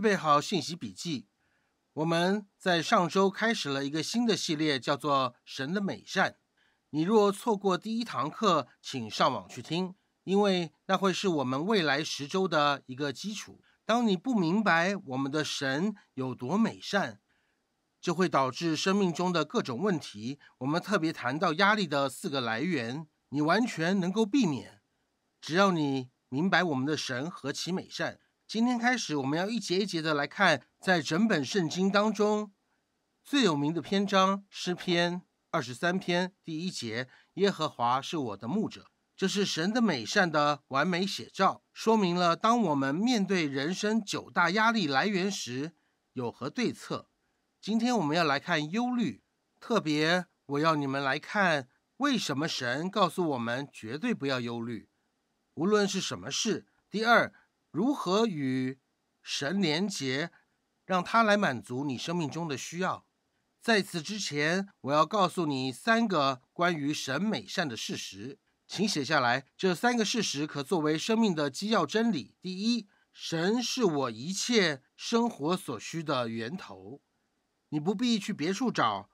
备好信息笔记。我们在上周开始了一个新的系列，叫做“神的美善”。你若错过第一堂课，请上网去听，因为那会是我们未来十周的一个基础。当你不明白我们的神有多美善，就会导致生命中的各种问题。我们特别谈到压力的四个来源，你完全能够避免，只要你明白我们的神何其美善。今天开始，我们要一节一节的来看，在整本圣经当中最有名的篇章《诗篇》二十三篇第一节：“耶和华是我的牧者”，这是神的美善的完美写照，说明了当我们面对人生九大压力来源时有何对策。今天我们要来看忧虑，特别我要你们来看为什么神告诉我们绝对不要忧虑，无论是什么事。第二。如何与神连结，让他来满足你生命中的需要？在此之前，我要告诉你三个关于神美善的事实，请写下来。这三个事实可作为生命的基要真理。第一，神是我一切生活所需的源头，你不必去别处找，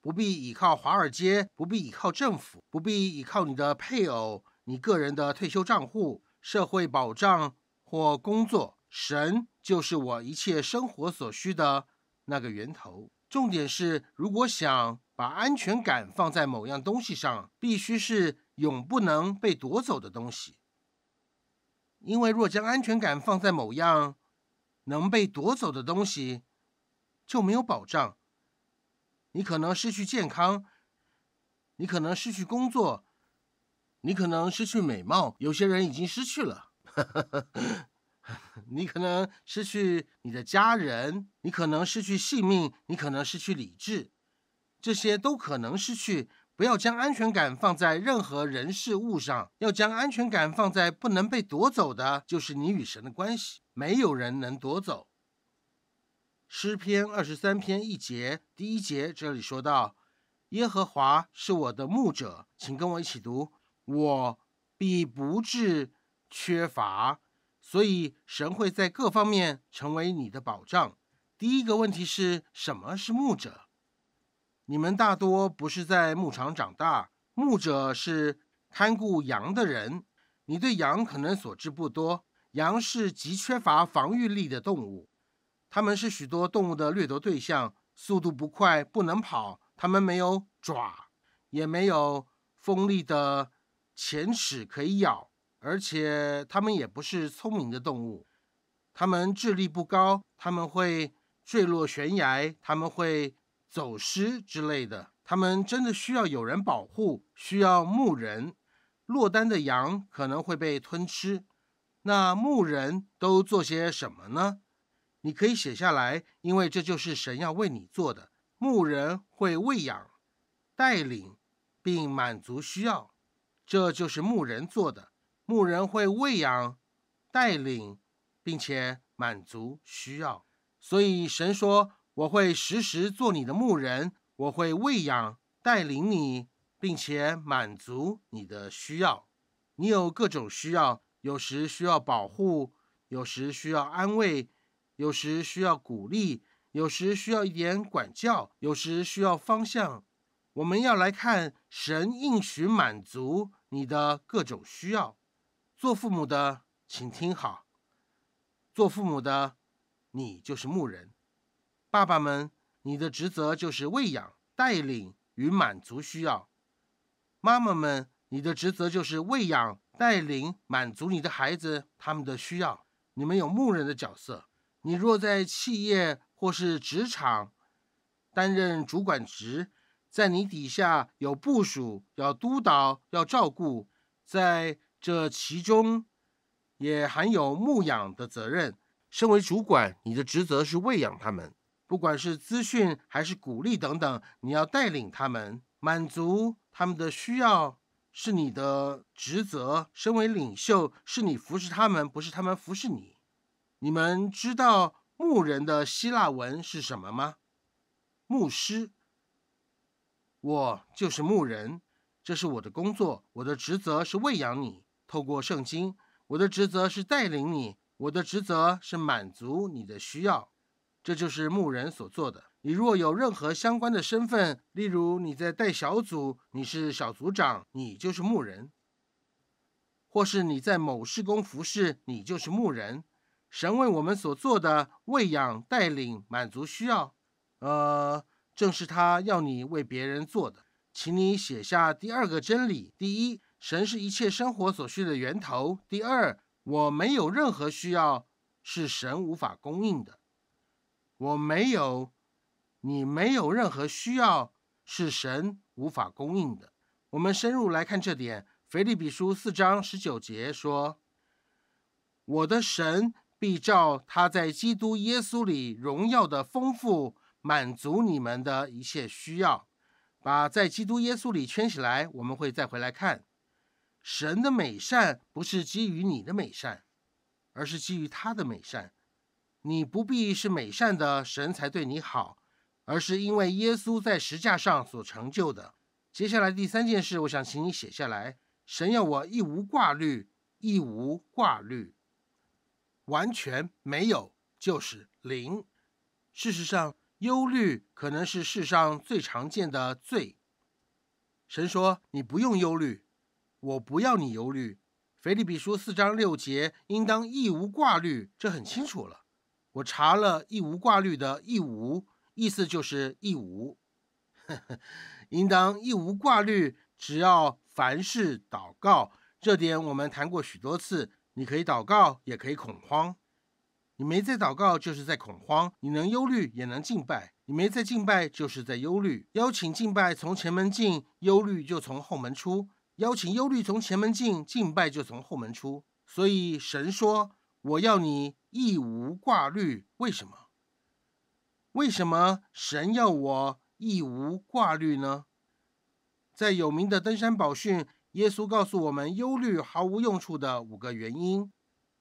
不必依靠华尔街，不必依靠政府，不必依靠你的配偶，你个人的退休账户，社会保障。或工作，神就是我一切生活所需的那个源头。重点是，如果想把安全感放在某样东西上，必须是永不能被夺走的东西。因为若将安全感放在某样能被夺走的东西，就没有保障。你可能失去健康，你可能失去工作，你可能失去美貌。有些人已经失去了。你可能失去你的家人，你可能失去性命，你可能失去理智，这些都可能失去。不要将安全感放在任何人事物上，要将安全感放在不能被夺走的，就是你与神的关系，没有人能夺走。诗篇二十三篇一节第一节这里说到，耶和华是我的牧者，请跟我一起读，我必不至。缺乏，所以神会在各方面成为你的保障。第一个问题是：什么是牧者？你们大多不是在牧场长大。牧者是看顾羊的人。你对羊可能所知不多。羊是极缺乏防御力的动物，它们是许多动物的掠夺对象。速度不快，不能跑。它们没有爪，也没有锋利的前齿可以咬。而且它们也不是聪明的动物，它们智力不高，他们会坠落悬崖，他们会走失之类的。它们真的需要有人保护，需要牧人。落单的羊可能会被吞吃。那牧人都做些什么呢？你可以写下来，因为这就是神要为你做的。牧人会喂养、带领并满足需要，这就是牧人做的。牧人会喂养、带领，并且满足需要，所以神说：“我会时时做你的牧人，我会喂养、带领你，并且满足你的需要。你有各种需要，有时需要保护，有时需要安慰，有时需要鼓励，有时需要一点管教，有时需要方向。我们要来看神应许满足你的各种需要。”做父母的，请听好。做父母的，你就是牧人。爸爸们，你的职责就是喂养、带领与满足需要；妈妈们，你的职责就是喂养、带领、满足你的孩子他们的需要。你们有牧人的角色。你若在企业或是职场担任主管职，在你底下有部署，要督导，要照顾，在。这其中也含有牧养的责任。身为主管，你的职责是喂养他们，不管是资讯还是鼓励等等，你要带领他们，满足他们的需要是你的职责。身为领袖，是你服侍他们，不是他们服侍你。你们知道牧人的希腊文是什么吗？牧师。我就是牧人，这是我的工作，我的职责是喂养你。透过圣经，我的职责是带领你，我的职责是满足你的需要，这就是牧人所做的。你若有任何相关的身份，例如你在带小组，你是小组长，你就是牧人；或是你在某事工服侍，你就是牧人。神为我们所做的喂养、带领、满足需要，呃，正是他要你为别人做的。请你写下第二个真理，第一。神是一切生活所需的源头。第二，我没有任何需要是神无法供应的。我没有，你没有任何需要是神无法供应的。我们深入来看这点。腓立比书四章十九节说：“我的神必照他在基督耶稣里荣耀的丰富，满足你们的一切需要。”把在基督耶稣里圈起来，我们会再回来看。神的美善不是基于你的美善，而是基于他的美善。你不必是美善的神才对你好，而是因为耶稣在十架上所成就的。接下来第三件事，我想请你写下来。神要我一无挂虑，一无挂虑，完全没有，就是零。事实上，忧虑可能是世上最常见的罪。神说：“你不用忧虑。”我不要你忧虑，腓立比书四章六节应当亦无挂虑，这很清楚了。我查了“亦无挂虑”的“亦无”，意思就是“亦无”。应当亦无挂虑，只要凡事祷告。这点我们谈过许多次。你可以祷告，也可以恐慌。你没在祷告，就是在恐慌。你能忧虑，也能敬拜。你没在敬拜，就是在忧虑。邀请敬拜从前门进，忧虑就从后门出。邀请忧虑从前门进，敬拜就从后门出。所以神说：“我要你一无挂虑。”为什么？为什么神要我一无挂虑呢？在有名的登山宝训，耶稣告诉我们忧虑毫无用处的五个原因。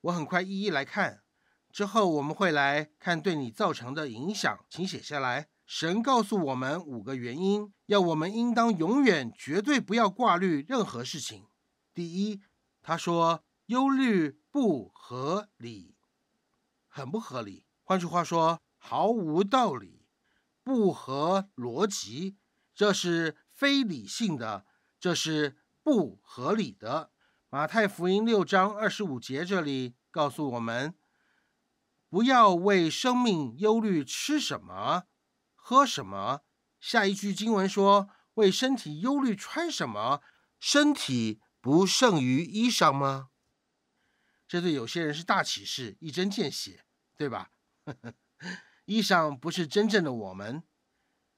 我很快一一来看。之后我们会来看对你造成的影响，请写下来。神告诉我们五个原因，要我们应当永远绝对不要挂虑任何事情。第一，他说忧虑不合理，很不合理。换句话说，毫无道理，不合逻辑，这是非理性的，这是不合理的。马太福音六章二十五节这里告诉我们，不要为生命忧虑吃什么。喝什么？下一句经文说：“为身体忧虑，穿什么？身体不胜于衣裳吗？”这对有些人是大启示，一针见血，对吧？衣裳不是真正的我们。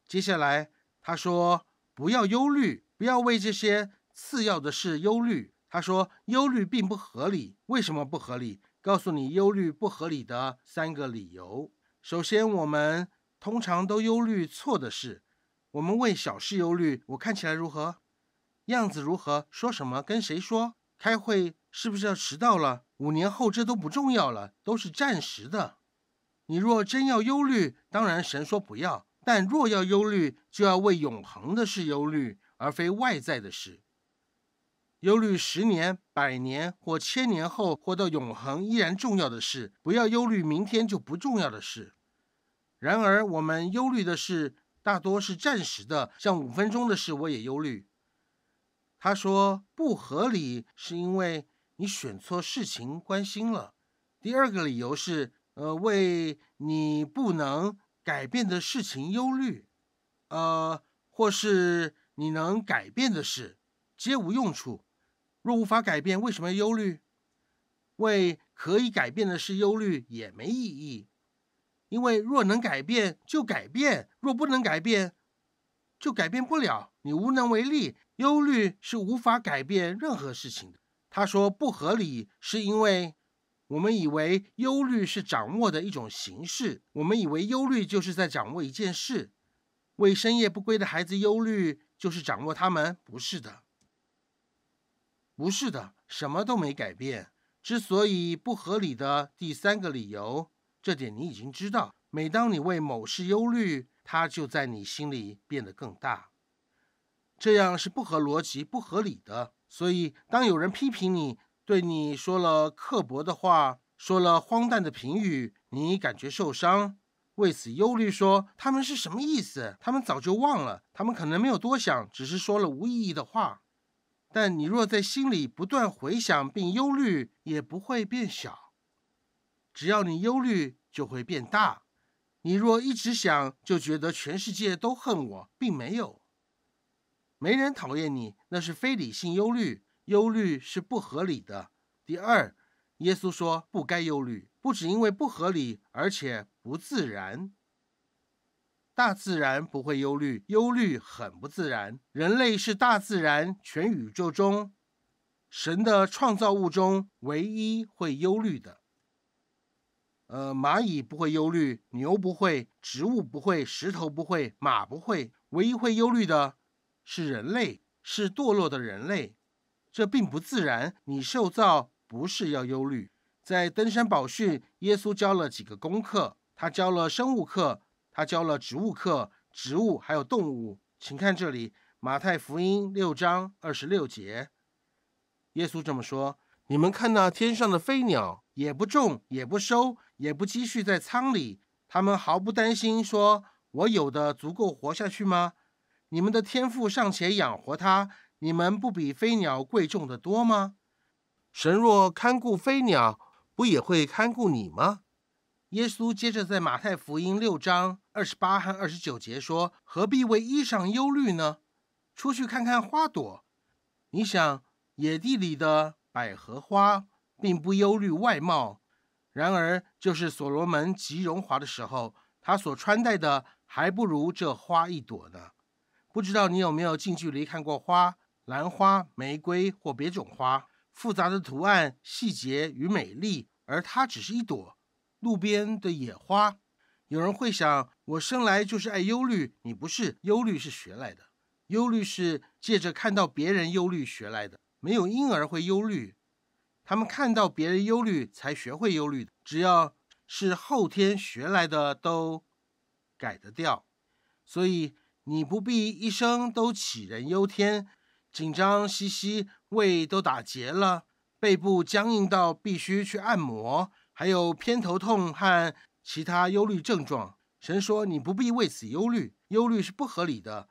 接下来他说：“不要忧虑，不要为这些次要的事忧虑。”他说：“忧虑并不合理。为什么不合理？告诉你忧虑不合理的三个理由。首先，我们……通常都忧虑错的事，我们为小事忧虑。我看起来如何，样子如何，说什么，跟谁说？开会是不是要迟到了？五年后这都不重要了，都是暂时的。你若真要忧虑，当然神说不要；但若要忧虑，就要为永恒的事忧虑，而非外在的事。忧虑十年、百年或千年后，或到永恒依然重要的事，不要忧虑明天就不重要的事。然而，我们忧虑的事大多是暂时的，像五分钟的事，我也忧虑。他说：“不合理是因为你选错事情关心了。第二个理由是，呃，为你不能改变的事情忧虑，呃，或是你能改变的事，皆无用处。若无法改变，为什么忧虑？为可以改变的事忧虑也没意义。”因为若能改变就改变，若不能改变，就改变不了。你无能为力，忧虑是无法改变任何事情的。他说不合理，是因为我们以为忧虑是掌握的一种形式，我们以为忧虑就是在掌握一件事。为深夜不归的孩子忧虑，就是掌握他们，不是的，不是的，什么都没改变。之所以不合理的第三个理由。这点你已经知道。每当你为某事忧虑，它就在你心里变得更大。这样是不合逻辑、不合理的。所以，当有人批评你，对你说了刻薄的话，说了荒诞的评语，你感觉受伤，为此忧虑，说他们是什么意思？他们早就忘了，他们可能没有多想，只是说了无意义的话。但你若在心里不断回想并忧虑，也不会变小。只要你忧虑。就会变大。你若一直想，就觉得全世界都恨我，并没有，没人讨厌你，那是非理性忧虑，忧虑是不合理的。第二，耶稣说不该忧虑，不只因为不合理，而且不自然。大自然不会忧虑，忧虑很不自然。人类是大自然全宇宙中，神的创造物中唯一会忧虑的。呃，蚂蚁不会忧虑，牛不会，植物不会，石头不会，马不会，唯一会忧虑的是人类，是堕落的人类。这并不自然，你受造不是要忧虑。在登山宝训，耶稣教了几个功课，他教了生物课，他教了植物课，植物还有动物。请看这里，马太福音六章二十六节，耶稣这么说：“你们看那天上的飞鸟，也不种，也不收。”也不积蓄在仓里，他们毫不担心。说：“我有的足够活下去吗？你们的天赋尚且养活他，你们不比飞鸟贵重的多吗？神若看顾飞鸟，不也会看顾你吗？”耶稣接着在马太福音六章二十八和二十九节说：“何必为衣裳忧虑呢？出去看看花朵，你想野地里的百合花，并不忧虑外貌。”然而，就是所罗门极荣华的时候，他所穿戴的还不如这花一朵呢。不知道你有没有近距离看过花，兰花、玫瑰或别种花，复杂的图案、细节与美丽，而它只是一朵路边的野花。有人会想，我生来就是爱忧虑，你不是，忧虑是学来的，忧虑是借着看到别人忧虑学来的，没有婴儿会忧虑。他们看到别人忧虑，才学会忧虑。只要是后天学来的，都改得掉。所以你不必一生都杞人忧天，紧张兮兮，胃都打结了，背部僵硬到必须去按摩，还有偏头痛和其他忧虑症状。神说你不必为此忧虑，忧虑是不合理的，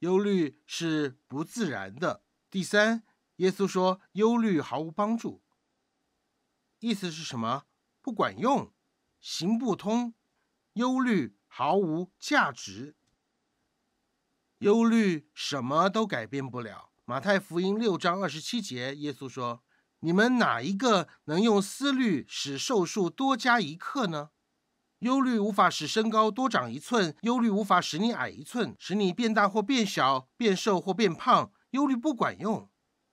忧虑是不自然的。第三，耶稣说忧虑毫无帮助。意思是什么？不管用，行不通，忧虑毫无价值。忧虑什么都改变不了。马太福音六章二十七节，耶稣说：“你们哪一个能用思虑使瘦数多加一克呢？”忧虑无法使身高多长一寸，忧虑无法使你矮一寸，使你变大或变小，变瘦或变胖。忧虑不管用。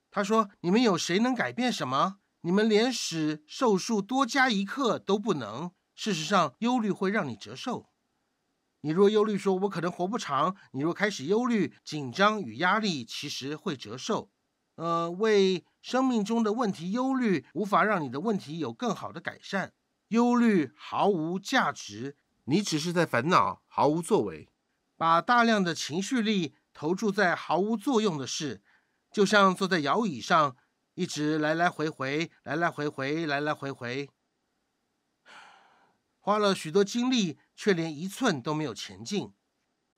他说：“你们有谁能改变什么？”你们连使寿数多加一刻都不能。事实上，忧虑会让你折寿。你若忧虑，说“我可能活不长”，你若开始忧虑、紧张与压力，其实会折寿。呃，为生命中的问题忧虑，无法让你的问题有更好的改善。忧虑毫无价值，你只是在烦恼，毫无作为。把大量的情绪力投注在毫无作用的事，就像坐在摇椅上。一直来来回回，来来回回，来来回回，花了许多精力，却连一寸都没有前进，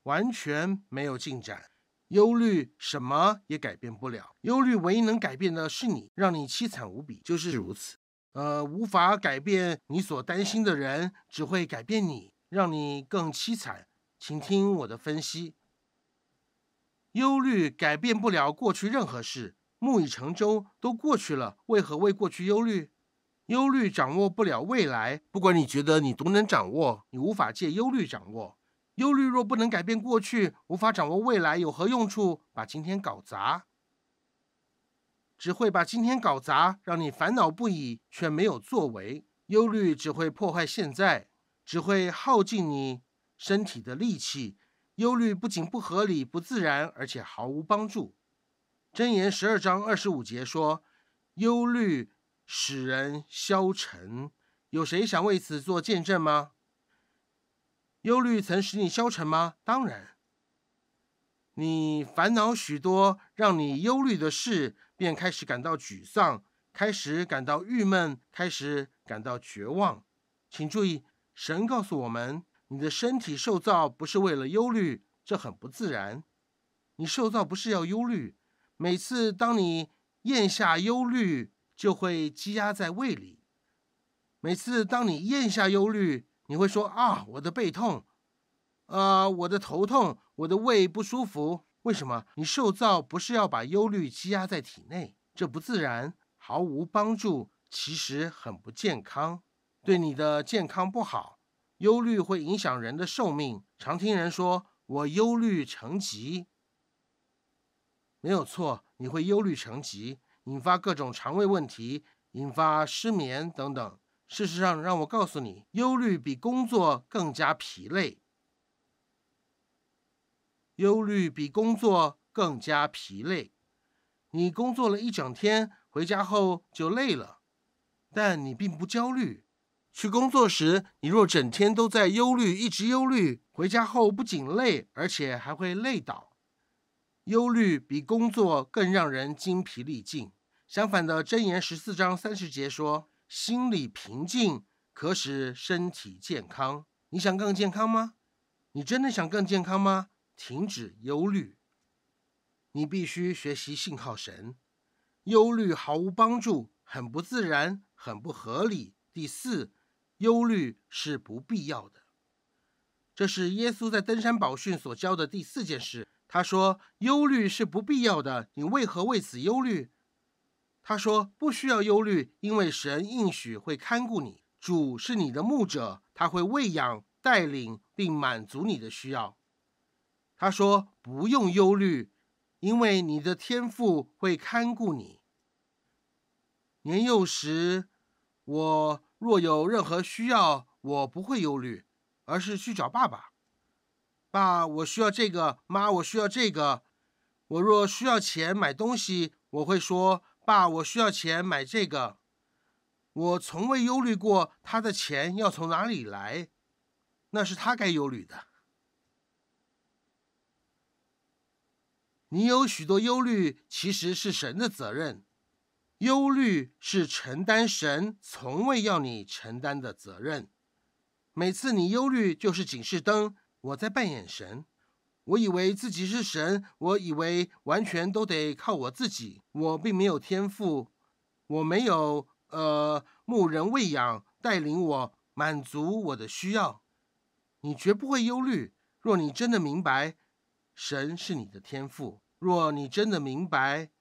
完全没有进展。忧虑什么也改变不了，忧虑唯一能改变的是你，让你凄惨无比，就是如此。呃，无法改变你所担心的人，只会改变你，让你更凄惨。请听我的分析：忧虑改变不了过去任何事。木已成舟，都过去了，为何为过去忧虑？忧虑掌握不了未来，不管你觉得你多能掌握，你无法借忧虑掌握。忧虑若不能改变过去，无法掌握未来，有何用处？把今天搞砸，只会把今天搞砸，让你烦恼不已，却没有作为。忧虑只会破坏现在，只会耗尽你身体的力气。忧虑不仅不合理、不自然，而且毫无帮助。箴言十二章二十五节说：“忧虑使人消沉。”有谁想为此做见证吗？忧虑曾使你消沉吗？当然。你烦恼许多让你忧虑的事，便开始感到沮丧，开始感到郁闷，开始感到绝望。请注意，神告诉我们，你的身体受造不是为了忧虑，这很不自然。你受造不是要忧虑。每次当你咽下忧虑，就会积压在胃里。每次当你咽下忧虑，你会说啊，我的背痛，呃，我的头痛，我的胃不舒服。为什么？你受造不是要把忧虑积压在体内，这不自然，毫无帮助，其实很不健康，对你的健康不好。忧虑会影响人的寿命。常听人说我忧虑成疾。没有错，你会忧虑成疾，引发各种肠胃问题，引发失眠等等。事实上，让我告诉你，忧虑比工作更加疲累。忧虑比工作更加疲累。你工作了一整天，回家后就累了，但你并不焦虑。去工作时，你若整天都在忧虑，一直忧虑，回家后不仅累，而且还会累倒。忧虑比工作更让人精疲力尽。相反的箴言十四章三十节说：“心理平静，可使身体健康。”你想更健康吗？你真的想更健康吗？停止忧虑。你必须学习信靠神。忧虑毫无帮助，很不自然，很不合理。第四，忧虑是不必要的。这是耶稣在登山宝训所教的第四件事。他说：“忧虑是不必要的，你为何为此忧虑？”他说：“不需要忧虑，因为神应许会看顾你，主是你的牧者，他会喂养、带领并满足你的需要。”他说：“不用忧虑，因为你的天赋会看顾你。年幼时，我若有任何需要，我不会忧虑，而是去找爸爸。”爸，我需要这个。妈，我需要这个。我若需要钱买东西，我会说：“爸，我需要钱买这个。”我从未忧虑过他的钱要从哪里来，那是他该忧虑的。你有许多忧虑，其实是神的责任。忧虑是承担神从未要你承担的责任。每次你忧虑，就是警示灯。我在扮演神，我以为自己是神，我以为完全都得靠我自己。我并没有天赋，我没有呃牧人喂养带领我满足我的需要。你绝不会忧虑，若你真的明白，神是你的天赋；若你真的明白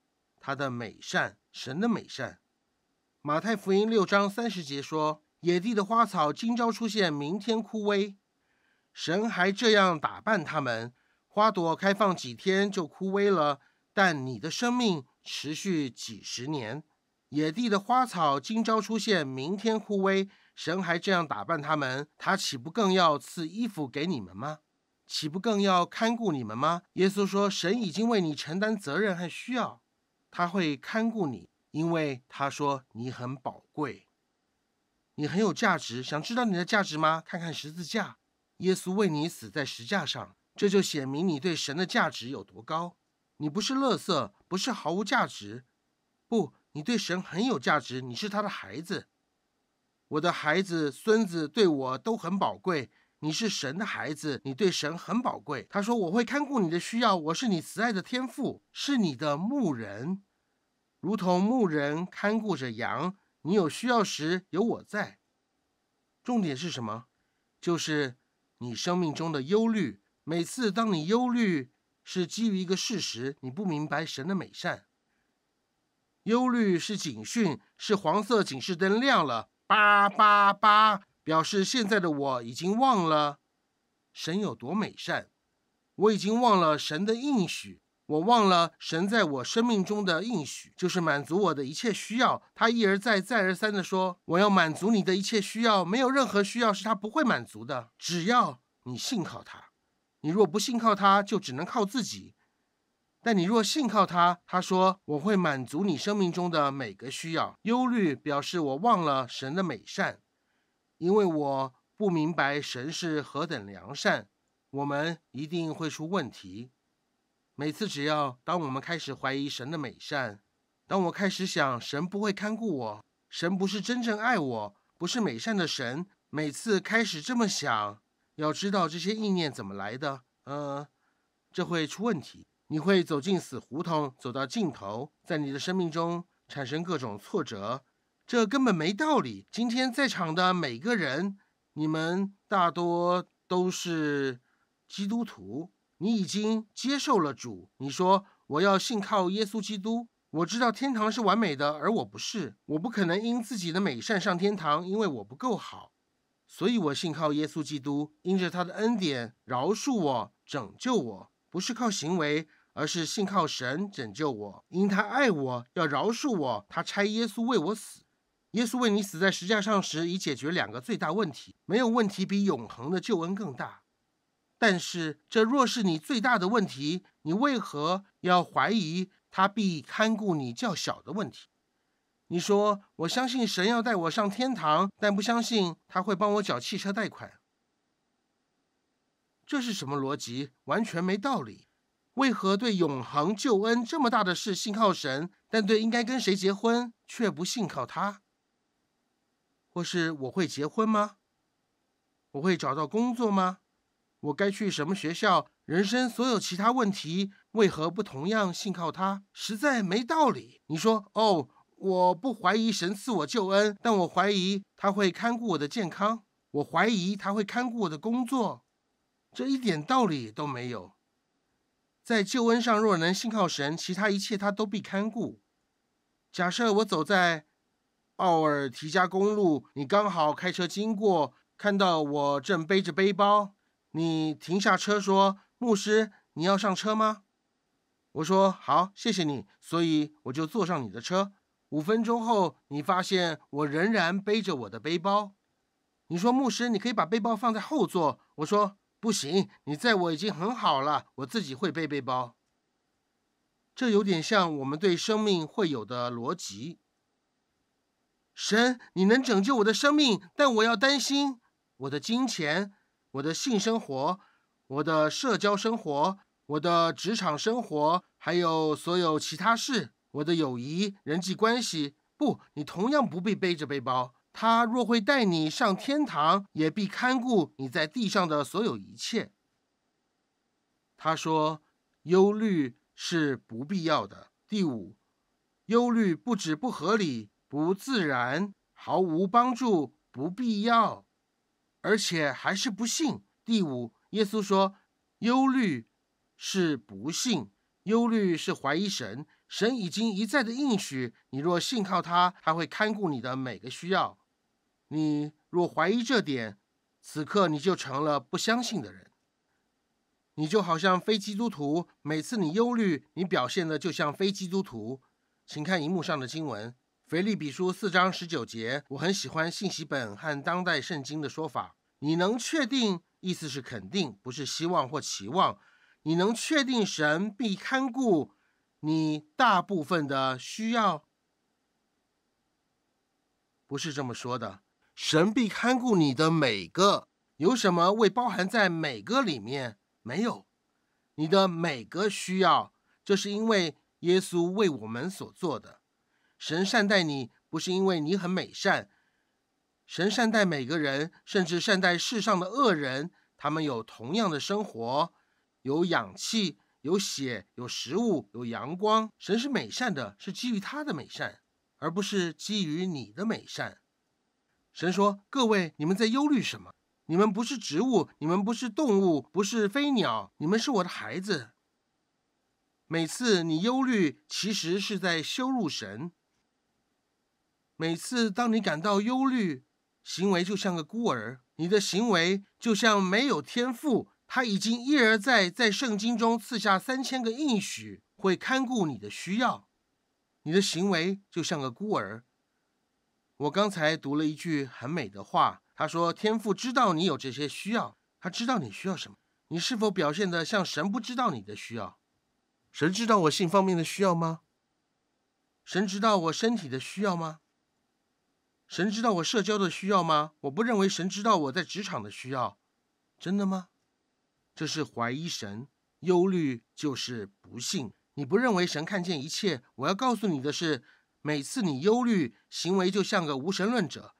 他的美善，神的美善。马太福音六章三十节说：“野地的花草，今朝出现，明天枯萎。”神还这样打扮他们，花朵开放几天就枯萎了，但你的生命持续几十年。野地的花草今朝出现，明天枯萎。神还这样打扮他们，他岂不更要赐衣服给你们吗？岂不更要看顾你们吗？耶稣说，神已经为你承担责任和需要，他会看顾你，因为他说你很宝贵，你很有价值。想知道你的价值吗？看看十字架。耶稣为你死在石架上，这就显明你对神的价值有多高。你不是垃圾，不是毫无价值。不，你对神很有价值。你是他的孩子，我的孩子、孙子对我都很宝贵。你是神的孩子，你对神很宝贵。他说：“我会看顾你的需要，我是你慈爱的天父，是你的牧人，如同牧人看顾着羊。你有需要时，有我在。”重点是什么？就是。你生命中的忧虑，每次当你忧虑，是基于一个事实：你不明白神的美善。忧虑是警讯，是黄色警示灯亮了，叭叭叭，表示现在的我已经忘了神有多美善，我已经忘了神的应许。我忘了神在我生命中的应许，就是满足我的一切需要。他一而再、再而三地说：“我要满足你的一切需要，没有任何需要是他不会满足的。只要你信靠他，你若不信靠他，就只能靠自己。但你若信靠他，他说我会满足你生命中的每个需要。”忧虑表示我忘了神的美善，因为我不明白神是何等良善，我们一定会出问题。每次只要当我们开始怀疑神的美善，当我开始想神不会看顾我，神不是真正爱我，不是美善的神，每次开始这么想，要知道这些意念怎么来的，呃，这会出问题，你会走进死胡同，走到尽头，在你的生命中产生各种挫折，这根本没道理。今天在场的每个人，你们大多都是基督徒。你已经接受了主，你说我要信靠耶稣基督。我知道天堂是完美的，而我不是，我不可能因自己的美善上天堂，因为我不够好。所以我信靠耶稣基督，因着他的恩典饶恕我、拯救我，不是靠行为，而是信靠神拯救我，因他爱我要饶恕我，他差耶稣为我死。耶稣为你死在石架上时，已解决两个最大问题，没有问题比永恒的救恩更大。但是这若是你最大的问题，你为何要怀疑他必看顾你较小的问题？你说我相信神要带我上天堂，但不相信他会帮我缴汽车贷款，这是什么逻辑？完全没道理。为何对永恒救恩这么大的事信靠神，但对应该跟谁结婚却不信靠他？或是我会结婚吗？我会找到工作吗？我该去什么学校？人生所有其他问题，为何不同样信靠他？实在没道理。你说，哦，我不怀疑神赐我救恩，但我怀疑他会看顾我的健康，我怀疑他会看顾我的工作，这一点道理都没有。在救恩上若能信靠神，其他一切他都必看顾。假设我走在奥尔提加公路，你刚好开车经过，看到我正背着背包。你停下车说：“牧师，你要上车吗？”我说：“好，谢谢你。”所以我就坐上你的车。五分钟后，你发现我仍然背着我的背包。你说：“牧师，你可以把背包放在后座。”我说：“不行，你在我已经很好了，我自己会背背包。”这有点像我们对生命会有的逻辑。神，你能拯救我的生命，但我要担心我的金钱。我的性生活，我的社交生活，我的职场生活，还有所有其他事，我的友谊、人际关系。不，你同样不必背着背包。他若会带你上天堂，也必看顾你在地上的所有一切。他说，忧虑是不必要的。第五，忧虑不止不合理、不自然、毫无帮助、不必要。而且还是不信。第五，耶稣说，忧虑是不信，忧虑是怀疑神。神已经一再的应许，你若信靠他，他会看顾你的每个需要。你若怀疑这点，此刻你就成了不相信的人。你就好像非基督徒。每次你忧虑，你表现的就像非基督徒。请看荧幕上的经文。腓力比书四章十九节，我很喜欢信息本和当代圣经的说法。你能确定意思是肯定，不是希望或期望？你能确定神必看顾你大部分的需要？不是这么说的，神必看顾你的每个。有什么未包含在每个里面？没有，你的每个需要，这是因为耶稣为我们所做的。神善待你，不是因为你很美善。神善待每个人，甚至善待世上的恶人，他们有同样的生活，有氧气，有血，有食物，有阳光。神是美善的，是基于他的美善，而不是基于你的美善。神说：“各位，你们在忧虑什么？你们不是植物，你们不是动物，不是飞鸟，你们是我的孩子。每次你忧虑，其实是在羞辱神。”每次当你感到忧虑，行为就像个孤儿，你的行为就像没有天赋。他已经一而再在圣经中赐下三千个应许，会看顾你的需要。你的行为就像个孤儿。我刚才读了一句很美的话，他说：“天赋知道你有这些需要，他知道你需要什么。你是否表现得像神不知道你的需要？神知道我性方面的需要吗？神知道我身体的需要吗？”神知道我社交的需要吗？我不认为神知道我在职场的需要，真的吗？这是怀疑神，忧虑就是不信。你不认为神看见一切？我要告诉你的是，每次你忧虑，行为就像个无神论者，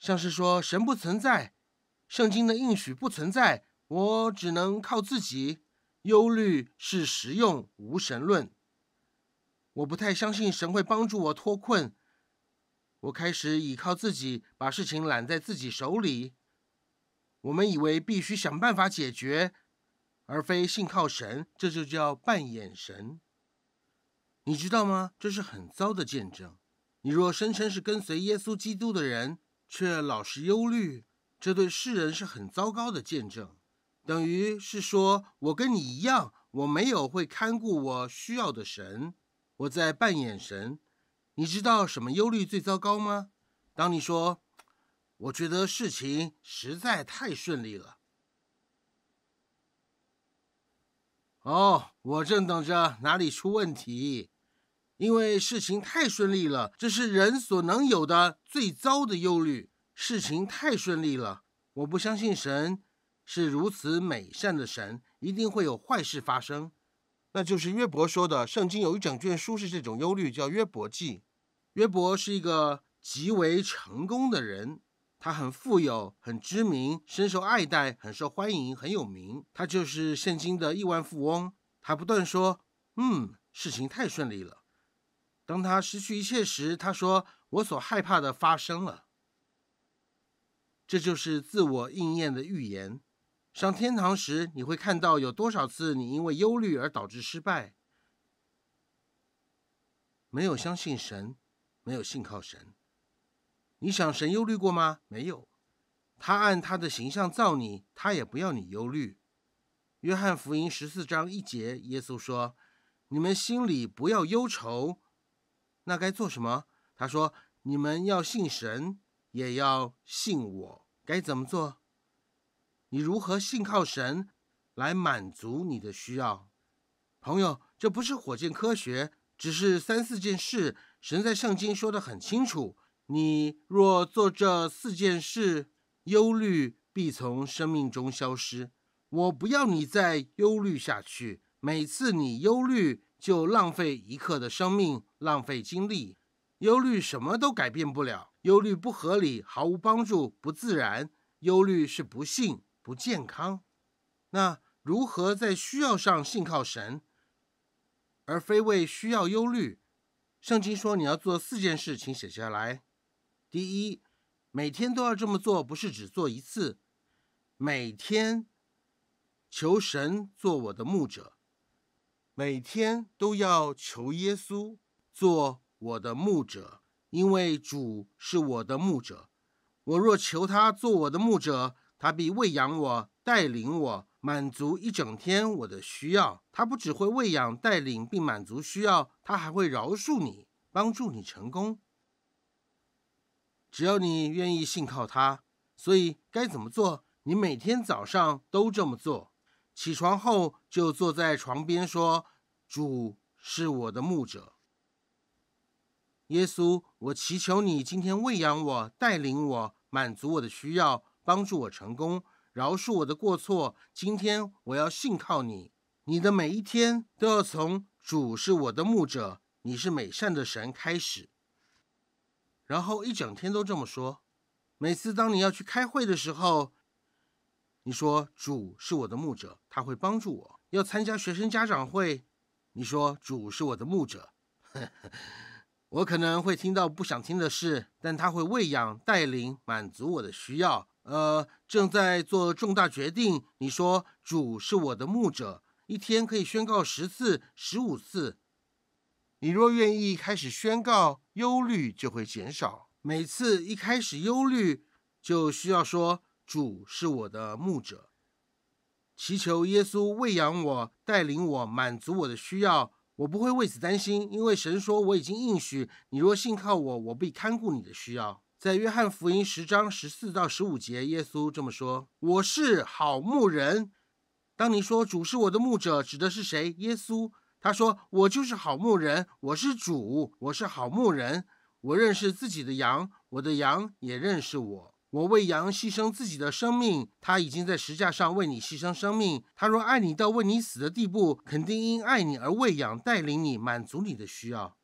像是说神不存在，圣经的应许不存在，我只能靠自己。忧虑是实用无神论。我不太相信神会帮助我脱困。我开始倚靠自己，把事情揽在自己手里。我们以为必须想办法解决，而非信靠神，这就叫扮眼神。你知道吗？这是很糟的见证。你若声称是跟随耶稣基督的人，却老是忧虑，这对世人是很糟糕的见证。等于是说我跟你一样，我没有会看顾我需要的神，我在扮眼神。你知道什么忧虑最糟糕吗？当你说“我觉得事情实在太顺利了”，哦，我正等着哪里出问题，因为事情太顺利了，这是人所能有的最糟的忧虑。事情太顺利了，我不相信神是如此美善的神，一定会有坏事发生。那就是约伯说的，圣经有一整卷书是这种忧虑，叫《约伯记》。约伯是一个极为成功的人，他很富有、很知名、深受爱戴、很受欢迎、很有名。他就是现今的亿万富翁。他不断说：“嗯，事情太顺利了。”当他失去一切时，他说：“我所害怕的发生了。”这就是自我应验的预言。上天堂时，你会看到有多少次你因为忧虑而导致失败，没有相信神。没有信靠神，你想神忧虑过吗？没有，他按他的形象造你，他也不要你忧虑。约翰福音十四章一节，耶稣说：“你们心里不要忧愁。”那该做什么？他说：“你们要信神，也要信我。”该怎么做？你如何信靠神来满足你的需要？朋友，这不是火箭科学，只是三四件事。神在圣经说得很清楚：你若做这四件事，忧虑必从生命中消失。我不要你再忧虑下去。每次你忧虑，就浪费一刻的生命，浪费精力。忧虑什么都改变不了，忧虑不合理，毫无帮助，不自然。忧虑是不幸，不健康。那如何在需要上信靠神，而非为需要忧虑？圣经说你要做四件事，请写下来。第一，每天都要这么做，不是只做一次。每天求神做我的牧者，每天都要求耶稣做我的牧者，因为主是我的牧者。我若求他做我的牧者，他必喂养我，带领我。满足一整天我的需要，他不只会喂养、带领并满足需要，他还会饶恕你，帮助你成功。只要你愿意信靠他，所以该怎么做？你每天早上都这么做，起床后就坐在床边说：“主是我的牧者，耶稣，我祈求你今天喂养我、带领我、满足我的需要，帮助我成功。”饶恕我的过错，今天我要信靠你。你的每一天都要从“主是我的牧者，你是美善的神”开始，然后一整天都这么说。每次当你要去开会的时候，你说“主是我的牧者，他会帮助我”。要参加学生家长会，你说“主是我的牧者，我可能会听到不想听的事，但他会喂养、带领、满足我的需要。”呃，正在做重大决定。你说，主是我的牧者，一天可以宣告十次、十五次。你若愿意开始宣告，忧虑就会减少。每次一开始忧虑，就需要说：“主是我的牧者。”祈求耶稣喂养我，带领我，满足我的需要。我不会为此担心，因为神说我已经应许，你若信靠我，我必看顾你的需要。在约翰福音十章十四到十五节，耶稣这么说：“我是好牧人。当你说‘主是我的牧者’，指的是谁？耶稣。他说：‘我就是好牧人，我是主，我是好牧人。我认识自己的羊，我的羊也认识我。我为羊牺牲自己的生命。他已经在石架上为你牺牲生命。他若爱你到为你死的地步，肯定因爱你而喂养、带领你、满足你的需要。”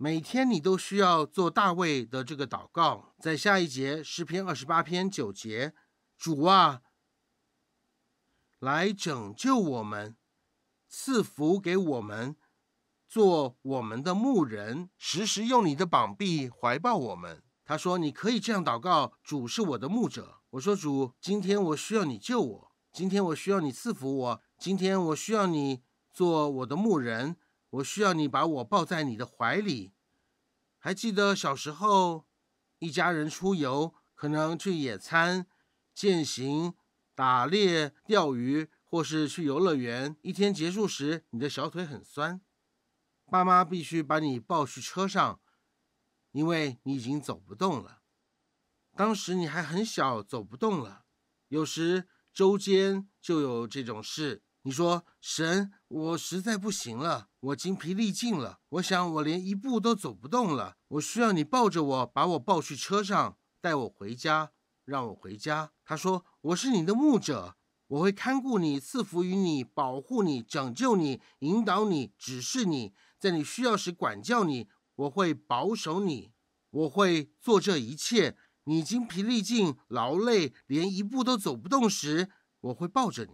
每天你都需要做大卫的这个祷告，在下一节诗篇二十八篇九节，主啊，来拯救我们，赐福给我们，做我们的牧人，时时用你的膀臂怀抱我们。他说你可以这样祷告，主是我的牧者。我说主，今天我需要你救我，今天我需要你赐福我，今天我需要你做我的牧人。我需要你把我抱在你的怀里。还记得小时候，一家人出游，可能去野餐、践行、打猎、钓鱼，或是去游乐园。一天结束时，你的小腿很酸，爸妈必须把你抱去车上，因为你已经走不动了。当时你还很小，走不动了。有时周间就有这种事。你说：“神，我实在不行了，我精疲力尽了，我想我连一步都走不动了。我需要你抱着我，把我抱去车上，带我回家，让我回家。”他说：“我是你的牧者，我会看顾你，赐福于你，保护你，拯救你，引导你，指示你，在你需要时管教你。我会保守你，我会做这一切。你精疲力尽、劳累，连一步都走不动时，我会抱着你。”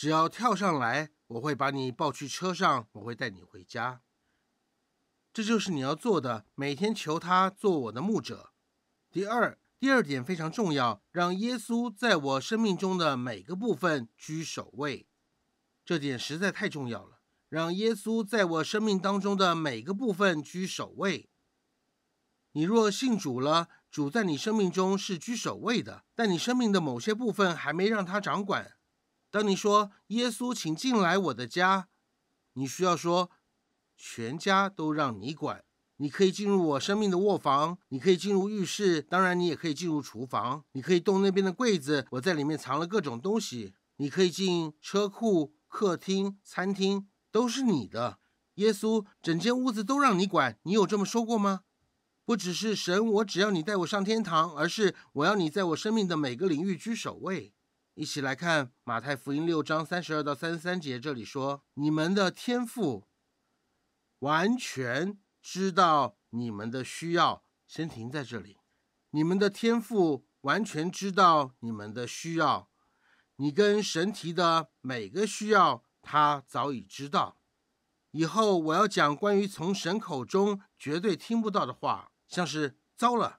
只要跳上来，我会把你抱去车上，我会带你回家。这就是你要做的，每天求他做我的牧者。第二，第二点非常重要，让耶稣在我生命中的每个部分居首位。这点实在太重要了，让耶稣在我生命当中的每个部分居首位。你若信主了，主在你生命中是居首位的，但你生命的某些部分还没让他掌管。当你说耶稣，请进来我的家，你需要说，全家都让你管。你可以进入我生命的卧房，你可以进入浴室，当然你也可以进入厨房。你可以动那边的柜子，我在里面藏了各种东西。你可以进车库、客厅、餐厅，都是你的。耶稣，整间屋子都让你管。你有这么说过吗？不只是神，我只要你带我上天堂，而是我要你在我生命的每个领域居首位。一起来看马太福音六章三十二到三十三节，这里说：“你们的天赋完全知道你们的需要。”先停在这里。你们的天赋完全知道你们的需要。你跟神提的每个需要，他早已知道。以后我要讲关于从神口中绝对听不到的话，像是“糟了”。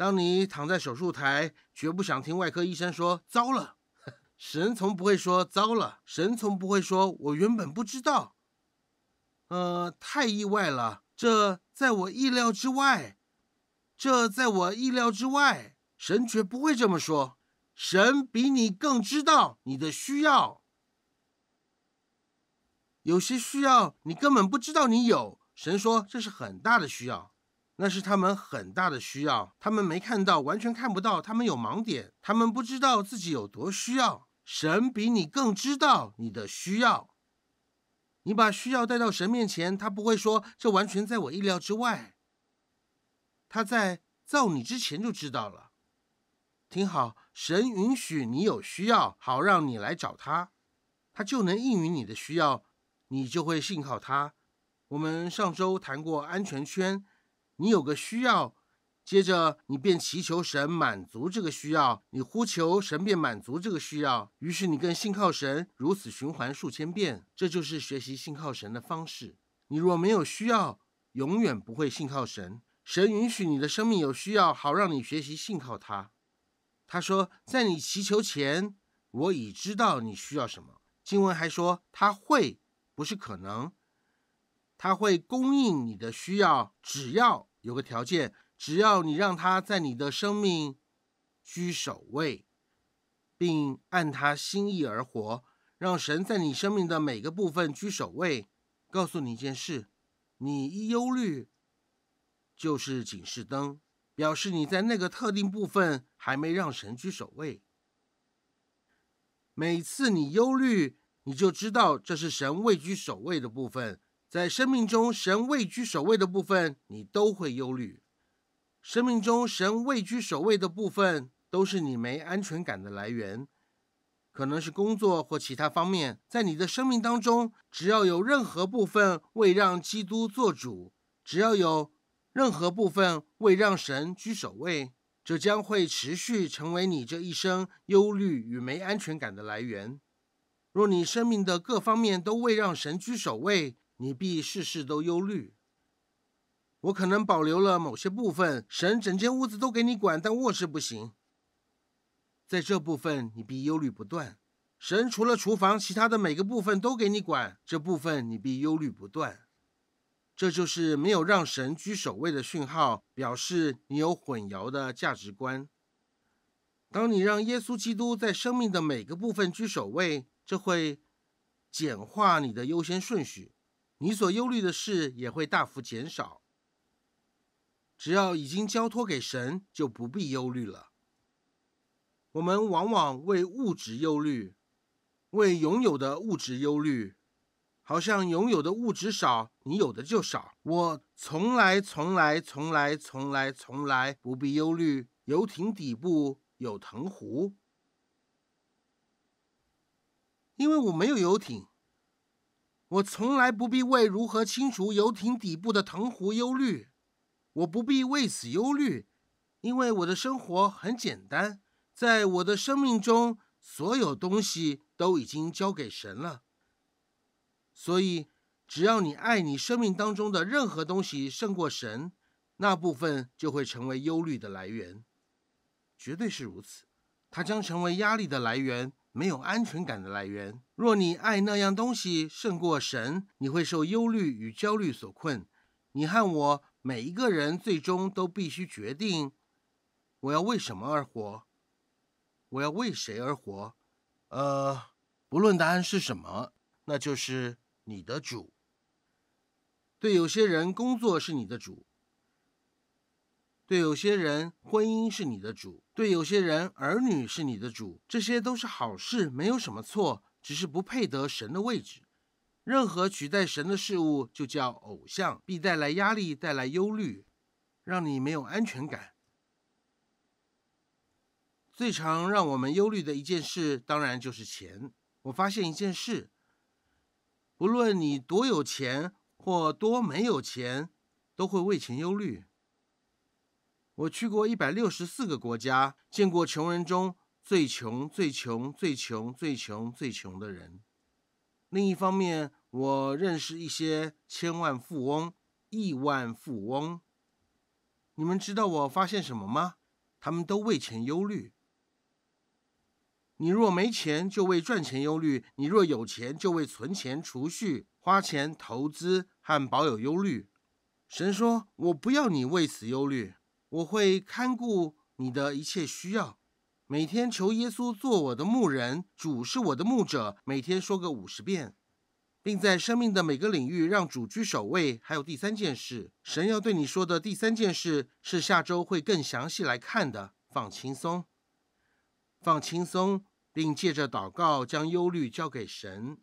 当你躺在手术台，绝不想听外科医生说“糟了”。神从不会说“糟了”，神从不会说“我原本不知道”。呃，太意外了，这在我意料之外，这在我意料之外。神绝不会这么说，神比你更知道你的需要。有些需要你根本不知道你有，神说这是很大的需要。那是他们很大的需要，他们没看到，完全看不到，他们有盲点，他们不知道自己有多需要。神比你更知道你的需要。你把需要带到神面前，他不会说这完全在我意料之外。他在造你之前就知道了。听好，神允许你有需要，好让你来找他，他就能应允你的需要，你就会信靠他。我们上周谈过安全圈。你有个需要，接着你便祈求神满足这个需要，你呼求神便满足这个需要，于是你更信靠神，如此循环数千遍。这就是学习信靠神的方式。你若没有需要，永远不会信靠神。神允许你的生命有需要，好让你学习信靠他。他说，在你祈求前，我已知道你需要什么。经文还说，他会不是可能，他会供应你的需要，只要。有个条件，只要你让他在你的生命居首位，并按他心意而活，让神在你生命的每个部分居首位。告诉你一件事，你一忧虑，就是警示灯，表示你在那个特定部分还没让神居首位。每次你忧虑，你就知道这是神位居首位的部分。在生命中，神位居首位的部分，你都会忧虑。生命中，神位居首位的部分，都是你没安全感的来源。可能是工作或其他方面，在你的生命当中，只要有任何部分未让基督做主，只要有任何部分未让神居首位，这将会持续成为你这一生忧虑与没安全感的来源。若你生命的各方面都未让神居首位，你必事事都忧虑。我可能保留了某些部分，神整间屋子都给你管，但卧室不行。在这部分你必忧虑不断。神除了厨房，其他的每个部分都给你管，这部分你必忧虑不断。这就是没有让神居首位的讯号，表示你有混淆的价值观。当你让耶稣基督在生命的每个部分居首位，这会简化你的优先顺序。你所忧虑的事也会大幅减少。只要已经交托给神，就不必忧虑了。我们往往为物质忧虑，为拥有的物质忧虑，好像拥有的物质少，你有的就少。我从来从来从来从来从来不必忧虑。游艇底部有藤壶，因为我没有游艇。我从来不必为如何清除游艇底部的藤壶忧虑，我不必为此忧虑，因为我的生活很简单，在我的生命中，所有东西都已经交给神了。所以，只要你爱你生命当中的任何东西胜过神，那部分就会成为忧虑的来源，绝对是如此。它将成为压力的来源，没有安全感的来源。若你爱那样东西胜过神，你会受忧虑与焦虑所困。你和我每一个人最终都必须决定：我要为什么而活？我要为谁而活？呃，不论答案是什么，那就是你的主。对有些人，工作是你的主。对有些人，婚姻是你的主；对有些人，儿女是你的主。这些都是好事，没有什么错，只是不配得神的位置。任何取代神的事物，就叫偶像，必带来压力，带来忧虑，让你没有安全感。最常让我们忧虑的一件事，当然就是钱。我发现一件事：不论你多有钱或多没有钱，都会为钱忧虑。我去过一百六十四个国家，见过穷人中最穷、最穷、最穷、最穷、最穷的人。另一方面，我认识一些千万富翁、亿万富翁。你们知道我发现什么吗？他们都为钱忧虑。你若没钱，就为赚钱忧虑；你若有钱，就为存钱、储蓄、花钱、投资和保有忧虑。神说：“我不要你为此忧虑。”我会看顾你的一切需要，每天求耶稣做我的牧人，主是我的牧者，每天说个五十遍，并在生命的每个领域让主居首位。还有第三件事，神要对你说的第三件事是下周会更详细来看的。放轻松，放轻松，并借着祷告将忧虑交给神。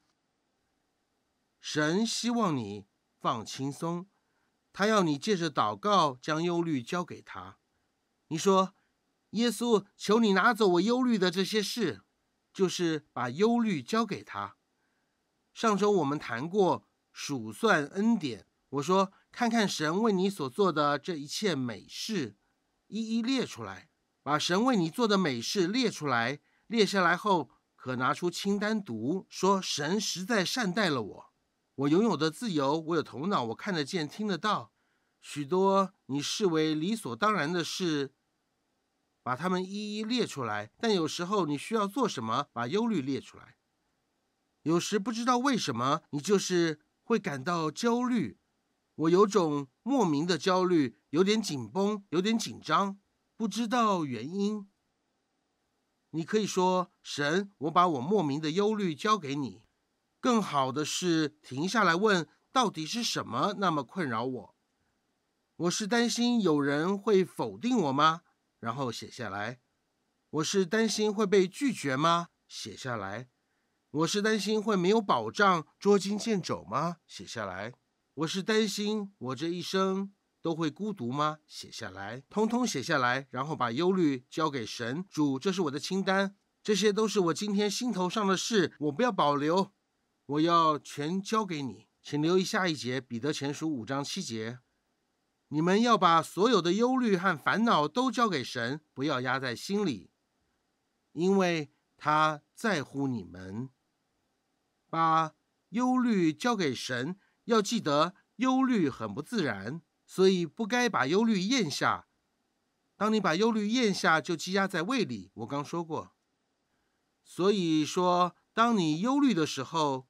神希望你放轻松。他要你借着祷告将忧虑交给他。你说：“耶稣，求你拿走我忧虑的这些事，就是把忧虑交给他。”上周我们谈过数算恩典，我说：“看看神为你所做的这一切美事，一一列出来，把神为你做的美事列出来，列下来后可拿出清单读，说神实在善待了我。”我拥有的自由，我有头脑，我看得见，听得到。许多你视为理所当然的事，把它们一一列出来。但有时候你需要做什么？把忧虑列出来。有时不知道为什么，你就是会感到焦虑。我有种莫名的焦虑，有点紧绷，有点紧张，不知道原因。你可以说：“神，我把我莫名的忧虑交给你。”更好的是停下来问，到底是什么那么困扰我？我是担心有人会否定我吗？然后写下来。我是担心会被拒绝吗？写下来。我是担心会没有保障、捉襟见肘吗？写下来。我是担心我这一生都会孤独吗？写下来，通通写下来，然后把忧虑交给神主。这是我的清单，这些都是我今天心头上的事，我不要保留。我要全交给你，请留意下一节彼得前书五章七节，你们要把所有的忧虑和烦恼都交给神，不要压在心里，因为他在乎你们。把忧虑交给神，要记得忧虑很不自然，所以不该把忧虑咽下。当你把忧虑咽下，就积压在胃里。我刚说过，所以说当你忧虑的时候。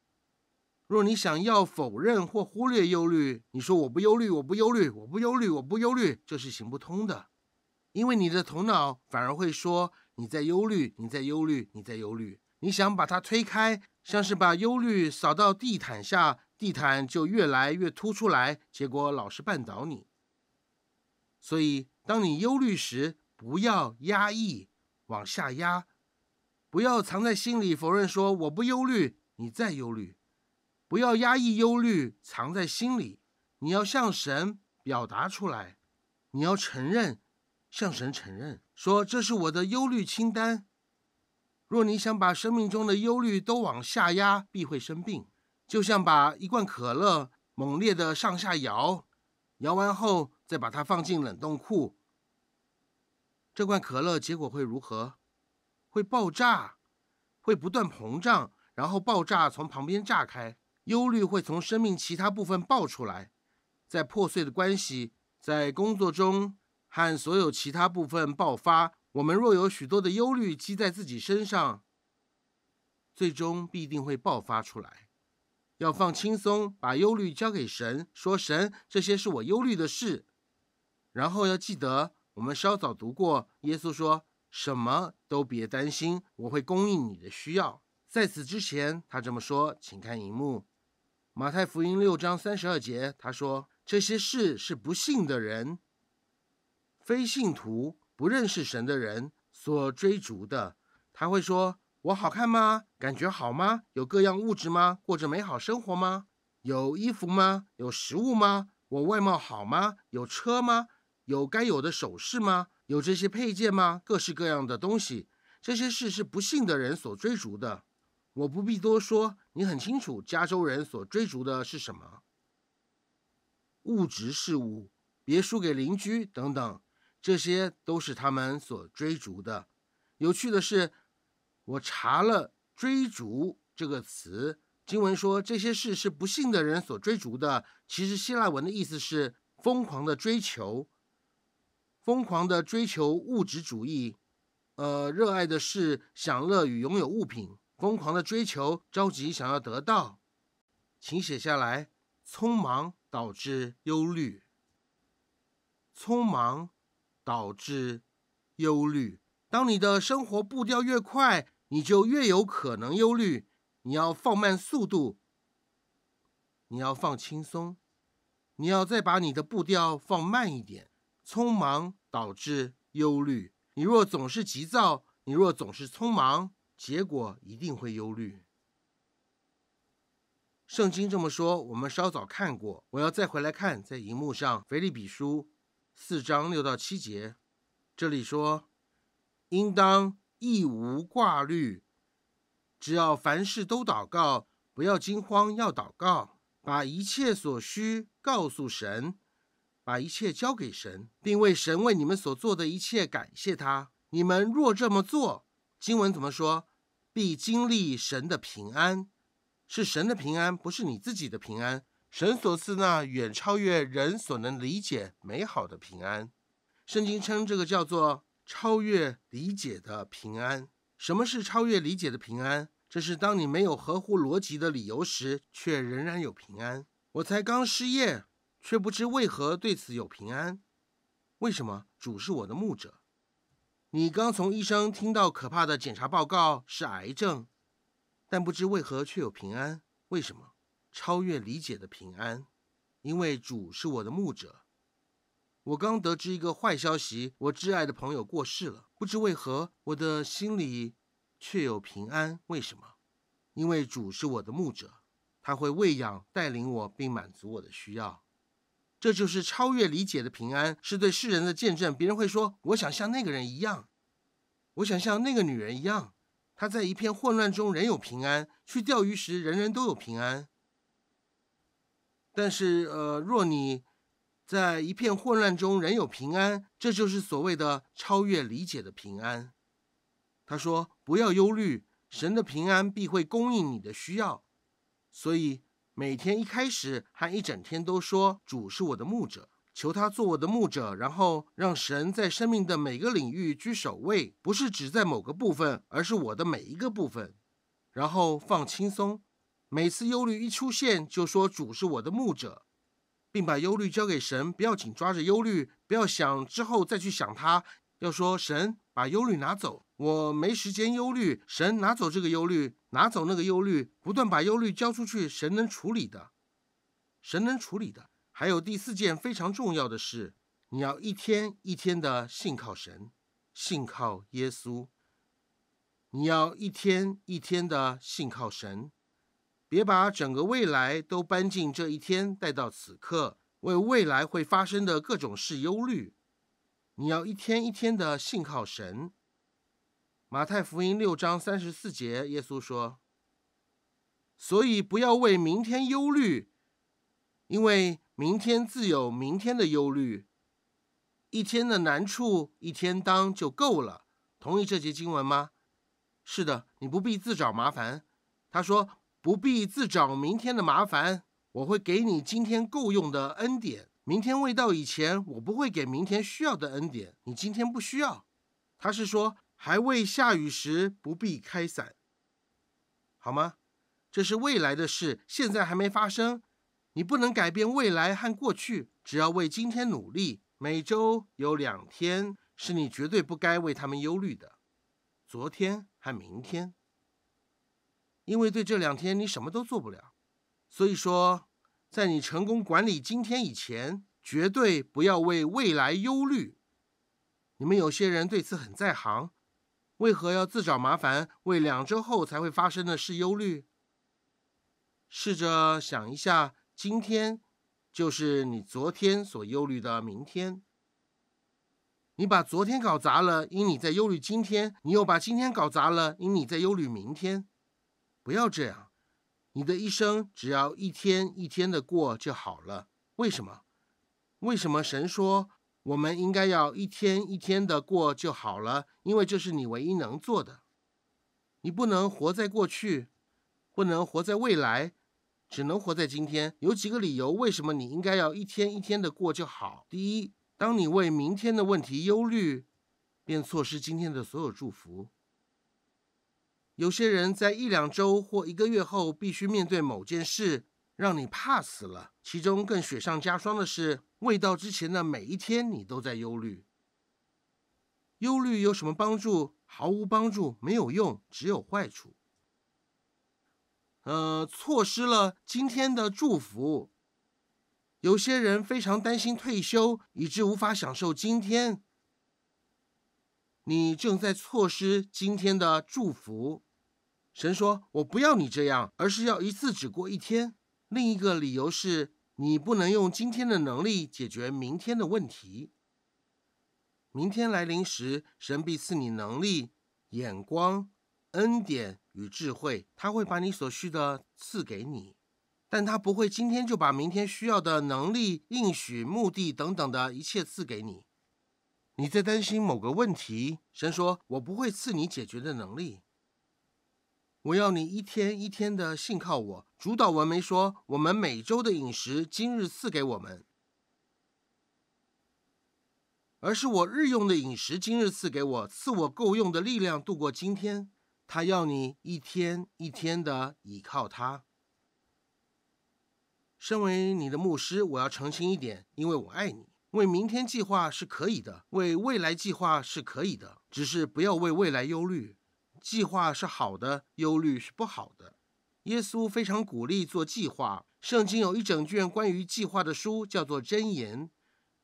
若你想要否认或忽略忧虑，你说我不忧虑，我不忧虑，我不忧虑，我不忧虑，这是行不通的，因为你的头脑反而会说你在忧虑，你在忧虑，你在忧虑。你想把它推开，像是把忧虑扫到地毯下，地毯就越来越凸出来，结果老是绊倒你。所以，当你忧虑时，不要压抑，往下压，不要藏在心里否认说我不忧虑，你在忧虑。不要压抑忧虑藏在心里，你要向神表达出来，你要承认，向神承认，说这是我的忧虑清单。若你想把生命中的忧虑都往下压，必会生病，就像把一罐可乐猛烈的上下摇，摇完后再把它放进冷冻库，这罐可乐结果会如何？会爆炸，会不断膨胀，然后爆炸从旁边炸开。忧虑会从生命其他部分爆出来，在破碎的关系、在工作中和所有其他部分爆发。我们若有许多的忧虑积在自己身上，最终必定会爆发出来。要放轻松，把忧虑交给神，说：“神，这些是我忧虑的事。”然后要记得，我们稍早读过，耶稣说什么都别担心，我会供应你的需要。在此之前，他这么说，请看荧幕。马太福音六章三十二节，他说：“这些事是不信的人、非信徒、不认识神的人所追逐的。”他会说：“我好看吗？感觉好吗？有各样物质吗？过着美好生活吗？有衣服吗？有食物吗？我外貌好吗？有车吗？有该有的首饰吗？有这些配件吗？各式各样的东西。这些事是不信的人所追逐的。”我不必多说，你很清楚，加州人所追逐的是什么？物质事物，别输给邻居等等，这些都是他们所追逐的。有趣的是，我查了“追逐”这个词，经文说这些事是不幸的人所追逐的。其实希腊文的意思是疯狂的追求，疯狂的追求物质主义，呃，热爱的是享乐与拥有物品。疯狂的追求，着急想要得到，请写下来。匆忙导致忧虑，匆忙导致忧虑。当你的生活步调越快，你就越有可能忧虑。你要放慢速度，你要放轻松，你要再把你的步调放慢一点。匆忙导致忧虑。你若总是急躁，你若总是匆忙。结果一定会忧虑。圣经这么说，我们稍早看过，我要再回来看，在荧幕上《腓立比书》四章六到七节，这里说：“应当一无挂虑，只要凡事都祷告，不要惊慌，要祷告，把一切所需告诉神，把一切交给神，并为神为你们所做的一切感谢他。你们若这么做。”经文怎么说？必经历神的平安，是神的平安，不是你自己的平安。神所赐那远超越人所能理解美好的平安。圣经称这个叫做超越理解的平安。什么是超越理解的平安？这是当你没有合乎逻辑的理由时，却仍然有平安。我才刚失业，却不知为何对此有平安。为什么？主是我的牧者。你刚从医生听到可怕的检查报告是癌症，但不知为何却有平安？为什么？超越理解的平安，因为主是我的牧者。我刚得知一个坏消息，我挚爱的朋友过世了。不知为何，我的心里却有平安？为什么？因为主是我的牧者，他会喂养、带领我，并满足我的需要。这就是超越理解的平安，是对世人的见证。别人会说：“我想像那个人一样，我想像那个女人一样，她在一片混乱中仍有平安。去钓鱼时，人人都有平安。”但是，呃，若你在一片混乱中仍有平安，这就是所谓的超越理解的平安。他说：“不要忧虑，神的平安必会供应你的需要。”所以。每天一开始和一整天都说主是我的牧者，求他做我的牧者，然后让神在生命的每个领域居首位，不是只在某个部分，而是我的每一个部分。然后放轻松，每次忧虑一出现就说主是我的牧者，并把忧虑交给神，不要紧抓着忧虑，不要想之后再去想他。要说神把忧虑拿走，我没时间忧虑。神拿走这个忧虑，拿走那个忧虑，不断把忧虑交出去，神能处理的，神能处理的。还有第四件非常重要的事，你要一天一天的信靠神，信靠耶稣。你要一天一天的信靠神，别把整个未来都搬进这一天，带到此刻，为未来会发生的各种事忧虑。你要一天一天的信靠神。马太福音六章三十四节，耶稣说：“所以不要为明天忧虑，因为明天自有明天的忧虑，一天的难处一天当就够了。”同意这节经文吗？是的，你不必自找麻烦。他说：“不必自找明天的麻烦，我会给你今天够用的恩典。”明天未到以前，我不会给明天需要的恩典。你今天不需要。他是说，还未下雨时不必开伞，好吗？这是未来的事，现在还没发生。你不能改变未来和过去，只要为今天努力。每周有两天是你绝对不该为他们忧虑的，昨天和明天，因为对这两天你什么都做不了。所以说。在你成功管理今天以前，绝对不要为未来忧虑。你们有些人对此很在行，为何要自找麻烦为两周后才会发生的事忧虑？试着想一下，今天就是你昨天所忧虑的明天。你把昨天搞砸了，因你在忧虑今天；你又把今天搞砸了，因你在忧虑明天。不要这样。你的一生只要一天一天的过就好了，为什么？为什么神说我们应该要一天一天的过就好了？因为这是你唯一能做的。你不能活在过去，不能活在未来，只能活在今天。有几个理由，为什么你应该要一天一天的过就好？第一，当你为明天的问题忧虑，便错失今天的所有祝福。有些人在一两周或一个月后必须面对某件事，让你怕死了。其中更雪上加霜的是，未到之前的每一天你都在忧虑。忧虑有什么帮助？毫无帮助，没有用，只有坏处。呃，错失了今天的祝福。有些人非常担心退休，以致无法享受今天。你正在错失今天的祝福。神说：“我不要你这样，而是要一次只过一天。另一个理由是，你不能用今天的能力解决明天的问题。明天来临时，神必赐你能力、眼光、恩典与智慧，他会把你所需的赐给你。但他不会今天就把明天需要的能力、应许、目的等等的一切赐给你。你在担心某个问题，神说：我不会赐你解决的能力。”我要你一天一天的信靠我。主导文没说我们每周的饮食今日赐给我们，而是我日用的饮食今日赐给我，赐我够用的力量度过今天。他要你一天一天的倚靠他。身为你的牧师，我要澄清一点，因为我爱你。为明天计划是可以的，为未来计划是可以的，只是不要为未来忧虑。计划是好的，忧虑是不好的。耶稣非常鼓励做计划。圣经有一整卷关于计划的书，叫做《箴言》。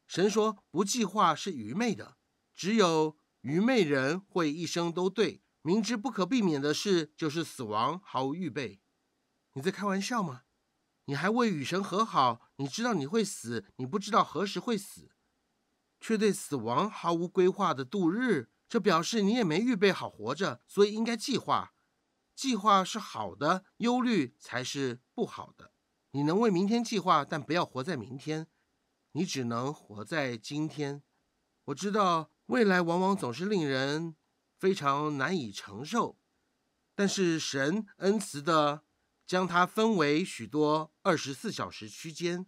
神说，不计划是愚昧的。只有愚昧人会一生都对，明知不可避免的事就是死亡，毫无预备。你在开玩笑吗？你还未与神和好，你知道你会死，你不知道何时会死，却对死亡毫无规划的度日。这表示你也没预备好活着，所以应该计划。计划是好的，忧虑才是不好的。你能为明天计划，但不要活在明天。你只能活在今天。我知道未来往往总是令人非常难以承受，但是神恩慈的将它分为许多二十四小时区间，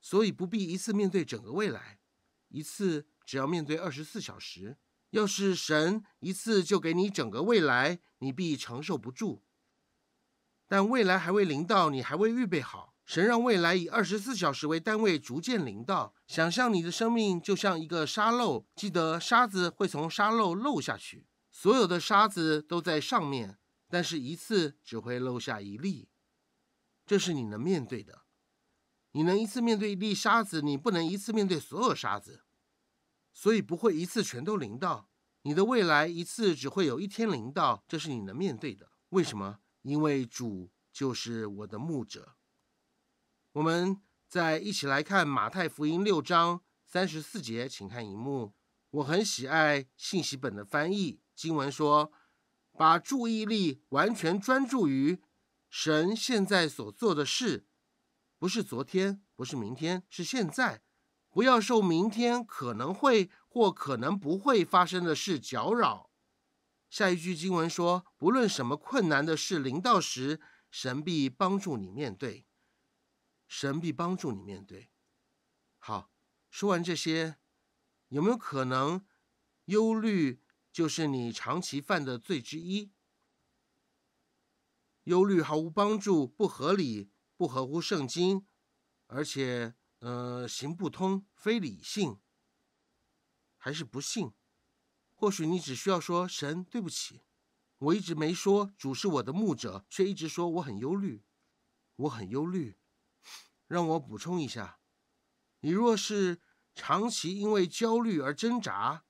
所以不必一次面对整个未来，一次只要面对二十四小时。要是神一次就给你整个未来，你必承受不住。但未来还未临到，你还未预备好。神让未来以二十四小时为单位逐渐临到。想象你的生命就像一个沙漏，记得沙子会从沙漏漏下去。所有的沙子都在上面，但是一次只会漏下一粒。这是你能面对的。你能一次面对一粒沙子，你不能一次面对所有沙子。所以不会一次全都淋到你的未来，一次只会有一天淋到，这是你能面对的。为什么？因为主就是我的牧者。我们再一起来看马太福音六章三十四节，请看荧幕。我很喜爱信息本的翻译经文说：“把注意力完全专注于神现在所做的事，不是昨天，不是明天，是现在。”不要受明天可能会或可能不会发生的事搅扰。下一句经文说：“不论什么困难的事临到时，神必帮助你面对。”神必帮助你面对。好，说完这些，有没有可能忧虑就是你长期犯的罪之一？忧虑毫无帮助，不合理，不合乎圣经，而且。呃，行不通，非理性，还是不信？或许你只需要说：“神，对不起，我一直没说主是我的牧者，却一直说我很忧虑，我很忧虑。”让我补充一下，你若是长期因为焦虑而挣扎，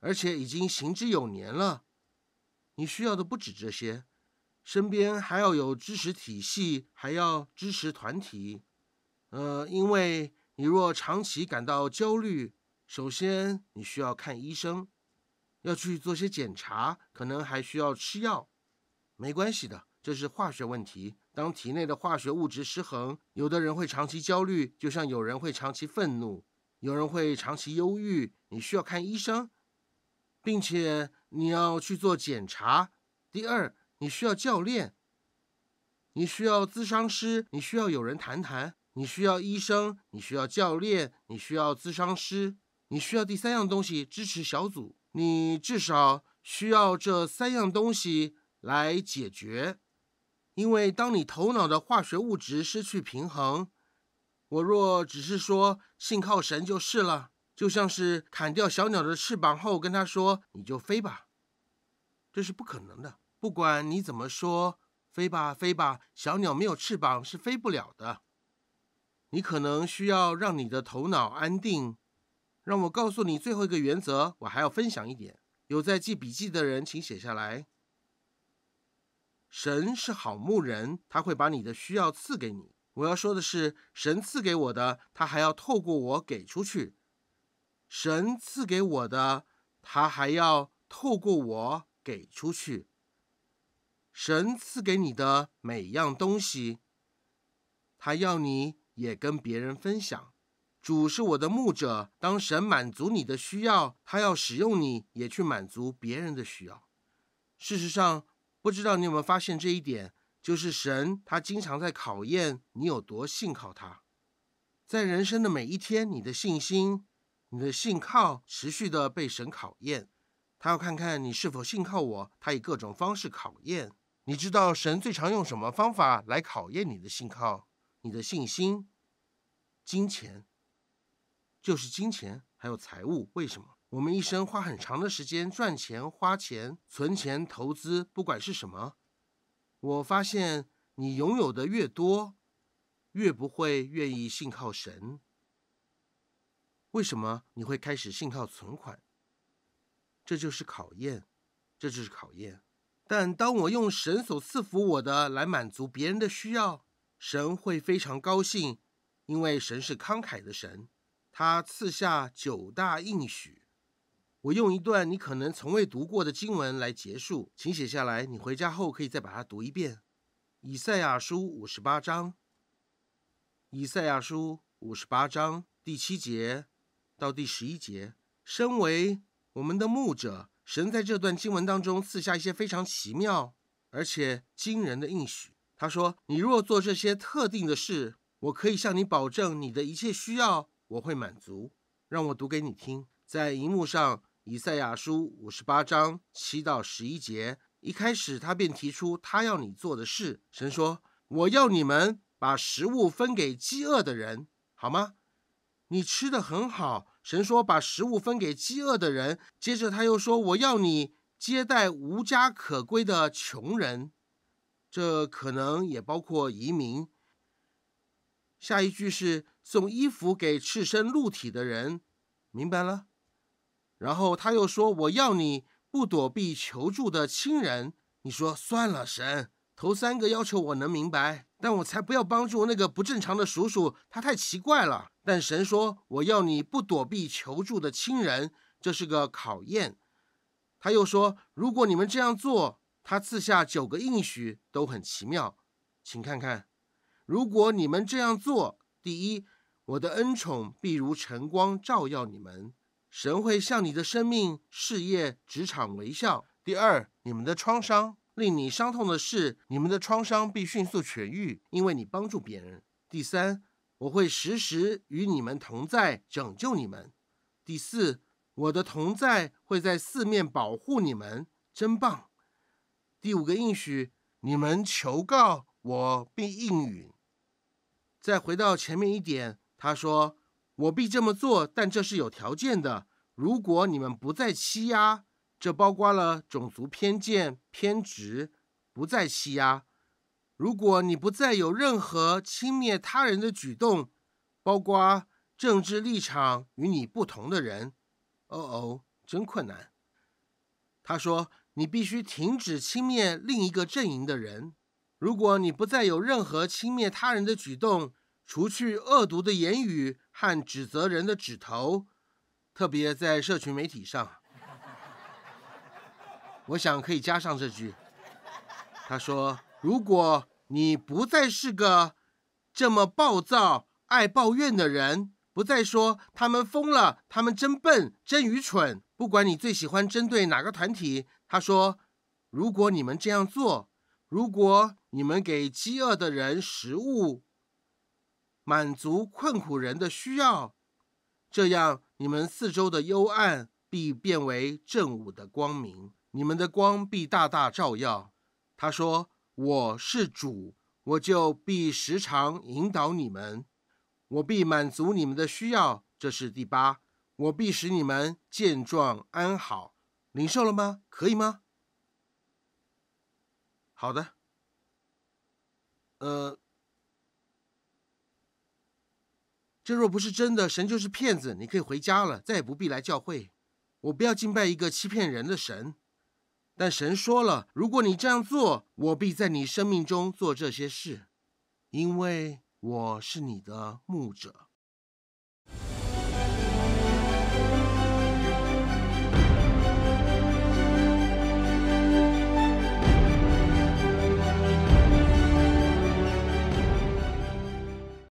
而且已经行之有年了，你需要的不止这些，身边还要有支持体系，还要支持团体。呃，因为你若长期感到焦虑，首先你需要看医生，要去做些检查，可能还需要吃药，没关系的，这是化学问题。当体内的化学物质失衡，有的人会长期焦虑，就像有人会长期愤怒，有人会长期忧郁，你需要看医生，并且你要去做检查。第二，你需要教练，你需要咨商师，你需要有人谈谈。你需要医生，你需要教练，你需要咨商师，你需要第三样东西——支持小组。你至少需要这三样东西来解决，因为当你头脑的化学物质失去平衡，我若只是说信靠神就是了，就像是砍掉小鸟的翅膀后跟他说：“你就飞吧。”这是不可能的。不管你怎么说，飞吧，飞吧，小鸟没有翅膀是飞不了的。你可能需要让你的头脑安定，让我告诉你最后一个原则。我还要分享一点，有在记笔记的人请写下来。神是好牧人，他会把你的需要赐给你。我要说的是，神赐给我的，他还要透过我给出去。神赐给我的，他还要透过我给出去。神赐给你的每样东西，他要你。也跟别人分享，主是我的牧者。当神满足你的需要，他要使用你，也去满足别人的需要。事实上，不知道你有没有发现这一点，就是神他经常在考验你有多信靠他。在人生的每一天，你的信心、你的信靠持续的被神考验，他要看看你是否信靠我。他以各种方式考验。你知道神最常用什么方法来考验你的信靠？你的信心、金钱，就是金钱，还有财务。为什么我们一生花很长的时间赚钱、花钱、存钱、投资，不管是什么？我发现你拥有的越多，越不会愿意信靠神。为什么你会开始信靠存款？这就是考验，这就是考验。但当我用神所赐福我的来满足别人的需要。神会非常高兴，因为神是慷慨的神，他赐下九大应许。我用一段你可能从未读过的经文来结束，请写下来，你回家后可以再把它读一遍。以赛亚书五十八章，以赛亚书五十八章第七节到第十一节。身为我们的牧者，神在这段经文当中赐下一些非常奇妙而且惊人的应许。他说：“你若做这些特定的事，我可以向你保证，你的一切需要我会满足。让我读给你听，在荧幕上，以赛亚书五十八章七到十一节。一开始，他便提出他要你做的事。神说：我要你们把食物分给饥饿的人，好吗？你吃的很好。神说把食物分给饥饿的人。接着他又说：我要你接待无家可归的穷人。”这可能也包括移民。下一句是送衣服给赤身露体的人，明白了。然后他又说：“我要你不躲避求助的亲人。”你说算了，神。头三个要求我能明白，但我才不要帮助那个不正常的鼠鼠，他太奇怪了。但神说：“我要你不躲避求助的亲人，这是个考验。”他又说：“如果你们这样做。”他赐下九个应许都很奇妙，请看看。如果你们这样做，第一，我的恩宠必如晨光照耀你们，神会向你的生命、事业、职场微笑。第二，你们的创伤令你伤痛的事，你们的创伤必迅速痊愈，因为你帮助别人。第三，我会时时与你们同在，拯救你们。第四，我的同在会在四面保护你们，真棒。第五个应许，你们求告我，并应允。再回到前面一点，他说：“我必这么做，但这是有条件的。如果你们不再欺压，这包括了种族偏见、偏执，不再欺压；如果你不再有任何轻蔑他人的举动，包括政治立场与你不同的人，哦哦，真困难。”他说。你必须停止轻蔑另一个阵营的人。如果你不再有任何轻蔑他人的举动，除去恶毒的言语和指责人的指头，特别在社群媒体上，我想可以加上这句。他说：“如果你不再是个这么暴躁、爱抱怨的人，不再说他们疯了、他们真笨、真愚蠢，不管你最喜欢针对哪个团体。”他说：“如果你们这样做，如果你们给饥饿的人食物，满足困苦人的需要，这样你们四周的幽暗必变为正午的光明，你们的光必大大照耀。”他说：“我是主，我就必时常引导你们，我必满足你们的需要。这是第八，我必使你们健壮安好。”领受了吗？可以吗？好的。呃，这若不是真的，神就是骗子。你可以回家了，再也不必来教会。我不要敬拜一个欺骗人的神。但神说了，如果你这样做，我必在你生命中做这些事，因为我是你的牧者。